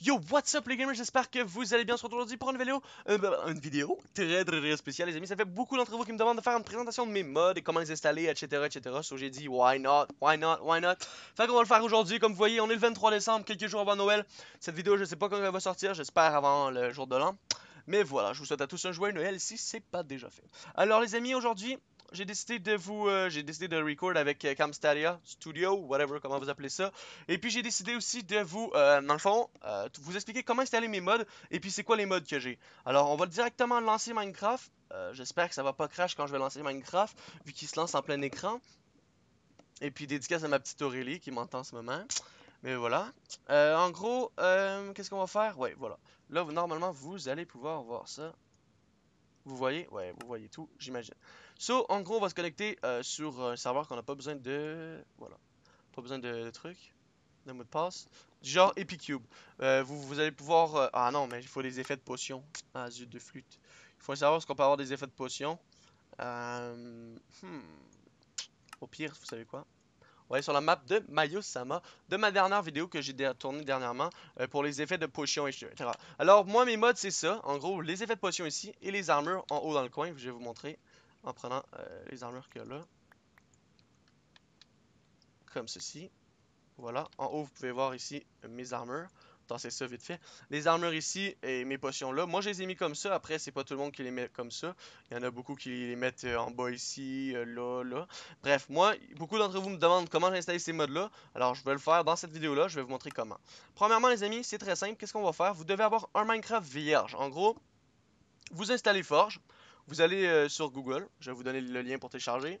Yo, what's up les gamers, j'espère que vous allez bien retrouve aujourd'hui pour une vidéo, euh, bah, bah, une vidéo très très très spéciale les amis, ça fait beaucoup d'entre vous qui me demandent de faire une présentation de mes mods et comment les installer, etc, etc, so j'ai dit why not, why not, why not, fait qu'on va le faire aujourd'hui, comme vous voyez on est le 23 décembre, quelques jours avant Noël, cette vidéo je sais pas quand elle va sortir, j'espère avant le jour de l'an, mais voilà, je vous souhaite à tous un joyeux Noël si c'est pas déjà fait. Alors les amis, aujourd'hui, j'ai décidé de vous, euh, j'ai décidé de record avec euh, Camstadia Camstaria Studio, whatever, comment vous appelez ça. Et puis j'ai décidé aussi de vous, euh, dans le fond, euh, vous expliquer comment installer mes modes et puis c'est quoi les modes que j'ai. Alors on va directement lancer Minecraft. J'espère que ça va pas crash quand je vais lancer Minecraft, vu qu'il se lance en plein écran. Et puis dédicace à ma petite Aurélie qui m'entend en ce moment. Mais voilà. en gros, qu'est-ce qu'on va faire Ouais, voilà. Là, normalement, vous allez pouvoir voir ça. Vous voyez? Ouais, vous voyez tout, j'imagine. So, en gros, on va se connecter euh, sur euh, un serveur qu'on n'a pas besoin de... Voilà. Pas besoin de, trucs. De mot de passe. genre Epicube. Euh, vous, allez pouvoir... Ah non, mais il faut des effets de potion. Ah, zut de flûte. Il faut savoir ce qu'on peut avoir des effets de potion. Hmm. Au pire, vous savez quoi? voyez, sur la map de Mayusama sama de ma dernière vidéo que j'ai tournée dernièrement euh, pour les effets de potions, etc. Alors, moi, mes mods, c'est ça. En gros, les effets de potions ici et les armures en haut dans le coin. Je vais vous montrer en prenant euh, les armures qu'il y a là. Comme ceci. Voilà, en haut, vous pouvez voir ici euh, mes armures c'est ça vite fait. Les armures ici et mes potions là. Moi, je les ai mis comme ça. Après, c'est pas tout le monde qui les met comme ça. Il y en a beaucoup qui les mettent euh, en bas ici, euh, là, là. Bref, moi, beaucoup d'entre vous me demandent comment j'installe ces modes-là. Alors, je vais le faire dans cette vidéo-là. Je vais vous montrer comment. Premièrement, les amis, c'est très simple. Qu'est-ce qu'on va faire? Vous devez avoir un Minecraft vierge. En gros, vous installez Forge. Vous allez euh, sur Google. Je vais vous donner le lien pour télécharger.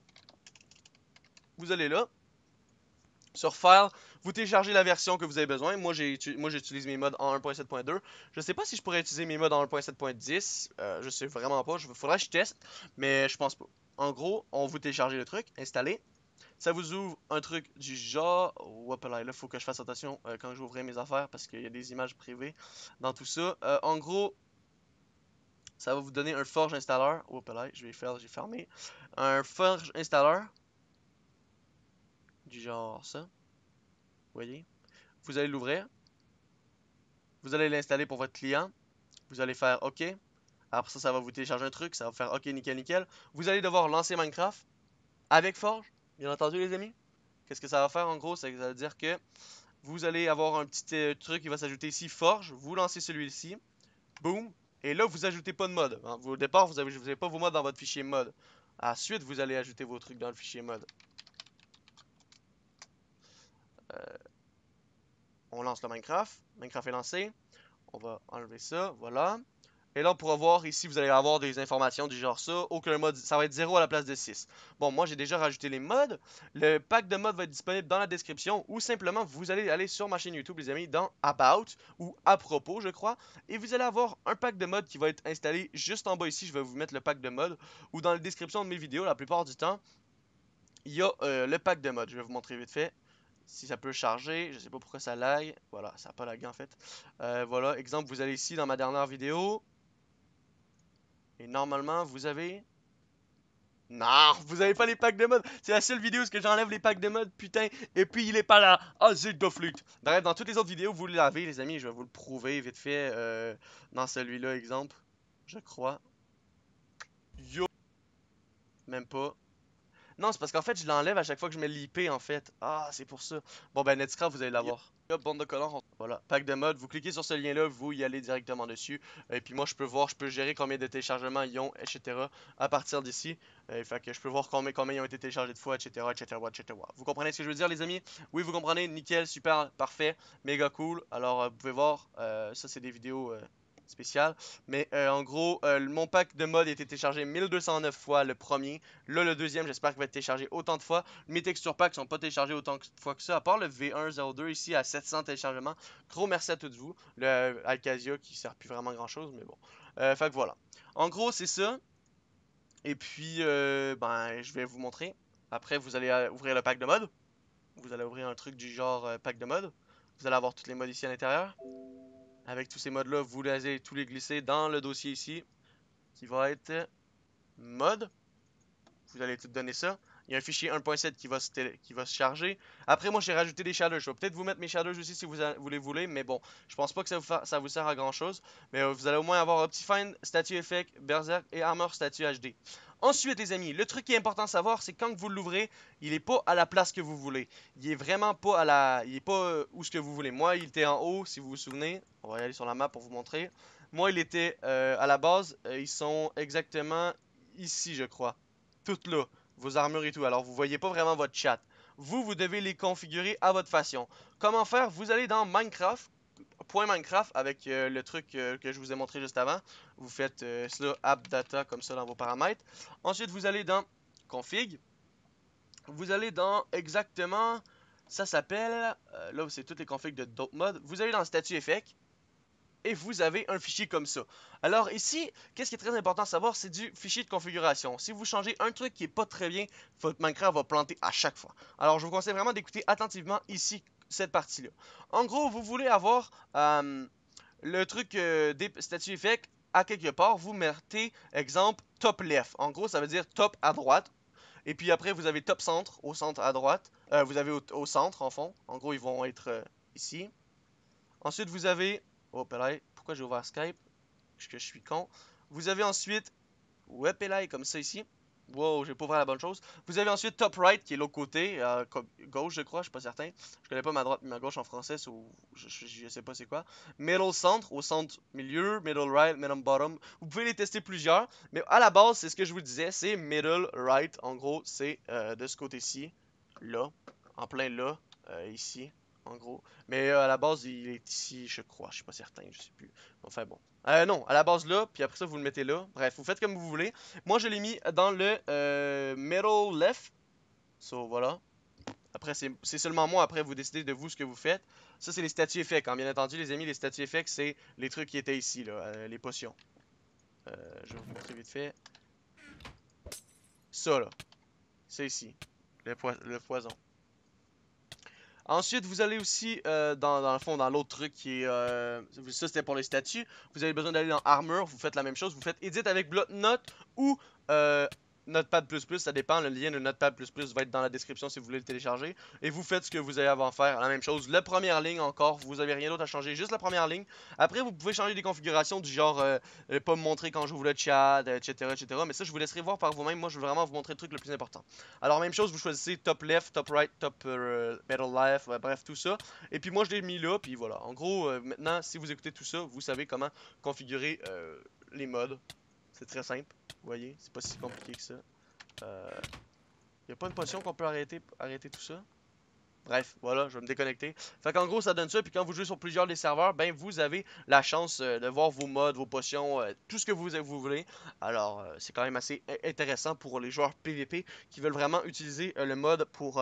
Vous allez là. Sur File, vous téléchargez la version que vous avez besoin. Moi, j'utilise mes modes en 1.7.2. Je ne sais pas si je pourrais utiliser mes modes en 1.7.10. Je euh, je sais vraiment pas. Il faudrait que je teste, mais je pense pas. En gros, on vous télécharge le truc, installez. Ça vous ouvre un truc du genre... là, il faut que je fasse attention euh, quand j'ouvre mes affaires parce qu'il y a des images privées dans tout ça. Euh, en gros, ça va vous donner un Forge Installer. je vais faire, j'ai fermé. Un Forge Installer du genre ça. Vous voyez? Vous allez l'ouvrir. Vous allez l'installer pour votre client. Vous allez faire OK. Après ça, ça va vous télécharger un truc. Ça va faire OK, nickel, nickel. Vous allez devoir lancer Minecraft avec Forge. Bien entendu, les amis. Qu'est-ce que ça va faire en gros? Ça veut dire que vous allez avoir un petit euh, truc qui va s'ajouter ici, Forge. Vous lancez celui-ci. Boom. Et là, vous ajoutez pas de mode. Hein. Au départ, vous n'avez vous avez pas vos modes dans votre fichier mode. Ensuite, vous allez ajouter vos trucs dans le fichier mode. Euh, on lance le Minecraft. Minecraft est lancé. On va enlever ça, voilà. Et là, on pourra voir ici, vous allez avoir des informations du genre ça. Aucun mode, ça va être 0 à la place de 6. Bon, moi, j'ai déjà rajouté les modes. Le pack de modes va être disponible dans la description ou simplement, vous allez aller sur ma chaîne YouTube, les amis, dans About ou À propos, je crois. Et vous allez avoir un pack de modes qui va être installé juste en bas ici. Je vais vous mettre le pack de modes ou dans la description de mes vidéos, la plupart du temps, il y a euh, le pack de modes. Je vais vous montrer vite fait si ça peut charger, je sais pas pourquoi ça lag, voilà, ça n'a pas lagué en fait. Euh, voilà, exemple, vous allez ici dans ma dernière vidéo, et normalement vous avez... Non, vous avez pas les packs de mode. C'est la seule vidéo où j'enlève les packs de mode, putain. Et puis il est pas là. oh, zut de flûte. Bref, dans toutes les autres vidéos, vous l'avez, les amis. Je vais vous le prouver vite fait. Euh, dans celui-là, exemple. Je crois. Yo. Même pas. Non, c'est parce qu'en fait, je l'enlève à chaque fois que je mets l'IP, en fait. Ah, c'est pour ça. Bon, ben, Netcraft, vous allez l'avoir. Hop, Bande de collants, voilà. Pack de mode, vous cliquez sur ce lien-là, vous y allez directement dessus. Et puis moi, je peux voir, je peux gérer combien de téléchargements ils ont, etc. à partir d'ici. fait que je peux voir combien, combien ils ont été téléchargés de fois, etc., etc., etc. Vous comprenez ce que je veux dire, les amis? Oui, vous comprenez. Nickel, super, parfait, méga cool. Alors, euh, vous pouvez voir, euh, ça, c'est des vidéos... Euh, spécial. Mais euh, en gros, euh, mon pack de mode a été téléchargé 1209 fois le premier. Là, le deuxième, j'espère qu'il va être téléchargé autant de fois. Mes textures packs sont pas téléchargés autant de fois que ça, à part le V102 ici à 700 téléchargements. Gros merci à toutes vous. Le euh, Alcasia qui sert plus vraiment grand chose, mais bon. Euh, voilà. En gros, c'est ça. Et puis, ben, je vais vous montrer. Après, vous allez ouvrir le pack de mode. Vous allez ouvrir un truc du genre pack de mode. Vous allez avoir toutes les modes ici à l'intérieur. Avec tous ces modes-là, vous allez tous les glisser dans le dossier ici, qui va être mode. Vous allez tout donner ça. Il y a un fichier 1.7 qui, va se charger. Après, moi, j'ai rajouté des shaders. Je vais peut-être vous mettre mes shaders aussi si vous, les voulez. Mais bon, je pense pas que ça vous, ça vous sert à grand-chose. Mais euh, vous allez au moins avoir Optifine, Statue Effect, Berserk et Armor Statue HD. Ensuite, les amis, le truc qui est important à savoir, c'est quand vous l'ouvrez, il est pas à la place que vous voulez. Il est vraiment pas à la... Il est pas euh, où ce que vous voulez. Moi, il était en haut, si vous vous souvenez. On va aller sur la map pour vous montrer. Moi, il était euh, à la base. Euh, ils sont exactement ici, je crois. Toutes là. Vos armures et tout. Alors, vous voyez pas vraiment votre chat. Vous, vous devez les configurer à votre façon. Comment faire Vous allez dans Minecraft, point Minecraft avec euh, le truc euh, que je vous ai montré juste avant. Vous faites cela euh, app data comme ça dans vos paramètres. Ensuite, vous allez dans config. Vous allez dans exactement, ça s'appelle, là c'est toutes les configs de d'autres mode. Vous allez dans statut effect et vous avez un fichier comme ça. Alors ici, qu'est-ce qui est très important à savoir, c'est du fichier de configuration. Si vous changez un truc qui est pas très bien, votre Minecraft va planter à chaque fois. Alors je vous conseille vraiment d'écouter attentivement ici cette partie-là. En gros, vous voulez avoir euh, le truc euh, des statues effect à quelque part. Vous mettez, exemple, top left. En gros, ça veut dire top à droite. Et puis après, vous avez top centre, au centre à droite. Euh, vous avez au, centre, en fond. En gros, ils vont être ici. Ensuite, vous avez... Oh, Pourquoi j'ai ouvert Skype? Parce que je suis con. Vous avez ensuite... Ouais, comme ça ici. Wow, j'ai pas ouvert la bonne chose. Vous avez ensuite top right qui est l'autre côté, euh, gauche je crois, je suis pas certain. Je connais pas ma droite ma gauche en français, ou je, sais pas c'est quoi. Middle centre, au centre milieu, middle right, middle bottom. Vous pouvez les tester plusieurs, mais à la base c'est ce que je vous disais, c'est middle right. En gros c'est euh, de ce côté-ci, là, en plein là, euh, ici en gros. Mais euh, à la base, il est ici, je crois. Je suis pas certain, je sais plus. Enfin bon. Euh, non, à la base là, puis après ça, vous le mettez là. Bref, vous faites comme vous voulez. Moi, je l'ai mis dans le euh, middle left. So, voilà. Après, c'est seulement moi. Après, vous décidez de vous ce que vous faites. Ça, c'est les statues effects. Hein. Bien entendu, les amis, les statues effects, c'est les trucs qui étaient ici, là, euh, les potions. je vais vous montrer vite fait. Ça, là. C'est ici. le poison. Ensuite, vous allez aussi, euh, dans, le fond, dans l'autre truc qui est... Euh, ça, c'était pour les statues. Vous avez besoin d'aller dans Armor, vous faites la même chose. Vous faites Edit avec Note ou euh, Notepad++, ça dépend, le lien de Notepad++ va être dans la description si vous voulez le télécharger. Et vous faites ce que vous avez à faire, la même chose. La première ligne encore, vous avez rien d'autre à changer, juste la première ligne. Après, vous pouvez changer des configurations du genre, euh, euh, pas me montrer quand vous le chat, etc., etc. Mais ça, je vous laisserai voir par vous-même, moi je veux vraiment vous montrer le truc le plus important. Alors, même chose, vous choisissez top left, top right, top euh, middle left, bref, tout ça. Et puis moi, je l'ai mis là, puis voilà. En gros, maintenant, si vous écoutez tout ça, vous savez comment configurer les modes c'est très simple, vous voyez, c'est pas si compliqué que ça. Euh, y a pas une potion qu'on peut arrêter, arrêter tout ça. Bref, voilà, je vais me déconnecter. Fait qu'en gros, ça donne ça. Puis quand vous jouez sur plusieurs des serveurs, ben vous avez la chance euh, de voir vos mods, vos potions, euh, tout ce que vous, voulez. Alors, euh, c'est quand même assez intéressant pour les joueurs PvP qui veulent vraiment utiliser le mod pour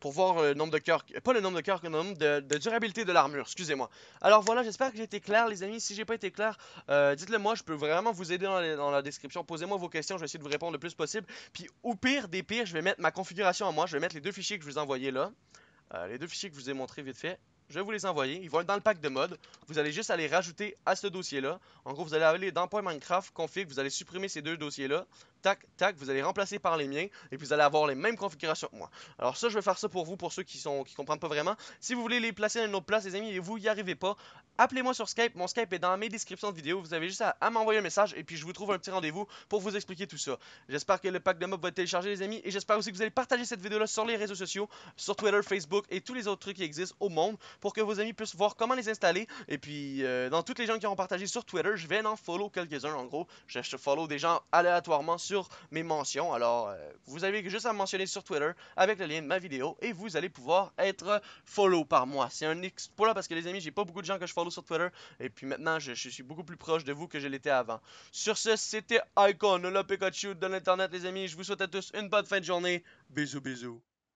pour voir euh, le nombre de cœurs, pas le nombre de cœurs, le nombre de, durabilité de l'armure, excusez-moi. Alors voilà, j'espère que j'ai été clair les amis, si j'ai pas été clair, euh, dites-le moi, je peux vraiment vous aider dans, la description, posez-moi vos questions, je vais essayer de vous répondre le plus possible. Puis au pire des pires, je vais mettre ma configuration à moi, je vais mettre les deux fichiers que je vous ai envoyés là, euh, les deux fichiers que je vous ai montrés vite fait. Je vais vous les envoyer, ils vont être dans le pack de mode. Vous allez juste aller rajouter à ce dossier-là. En gros, vous allez aller dans Point Minecraft, config, vous allez supprimer ces deux dossiers-là tac, tac, vous allez remplacer par les miens, et puis vous allez avoir les mêmes configurations que moi. Alors ça, je vais faire ça pour vous, pour ceux qui sont qui comprennent pas vraiment. Si vous voulez les placer dans une autre place, les amis, et vous y arrivez pas, appelez-moi sur Skype, mon Skype est dans mes descriptions de vidéo vous avez juste à, m'envoyer un message, et puis je vous trouve un petit rendez-vous pour vous expliquer tout ça. J'espère que le pack de mobs va être téléchargé, les amis, et j'espère aussi que vous allez partager cette vidéo-là sur les réseaux sociaux, sur Twitter, Facebook, et tous les autres trucs qui existent au monde, pour que vos amis puissent voir comment les installer, et puis euh, dans toutes les gens qui ont partagé sur Twitter, je vais en follow quelques-uns, en gros, je follow des gens aléatoirement sur sur mes mentions. Alors, euh, vous avez juste à me mentionner sur Twitter avec le lien de ma vidéo et vous allez pouvoir être follow par moi. C'est un x pour là, parce que les amis, j'ai pas beaucoup de gens que je follow sur Twitter et puis maintenant, je, suis beaucoup plus proche de vous que je l'étais avant. Sur ce, c'était Icon, le Pikachu de l'Internet, les amis. Je vous souhaite à tous une bonne fin de journée. Bisous, bisous.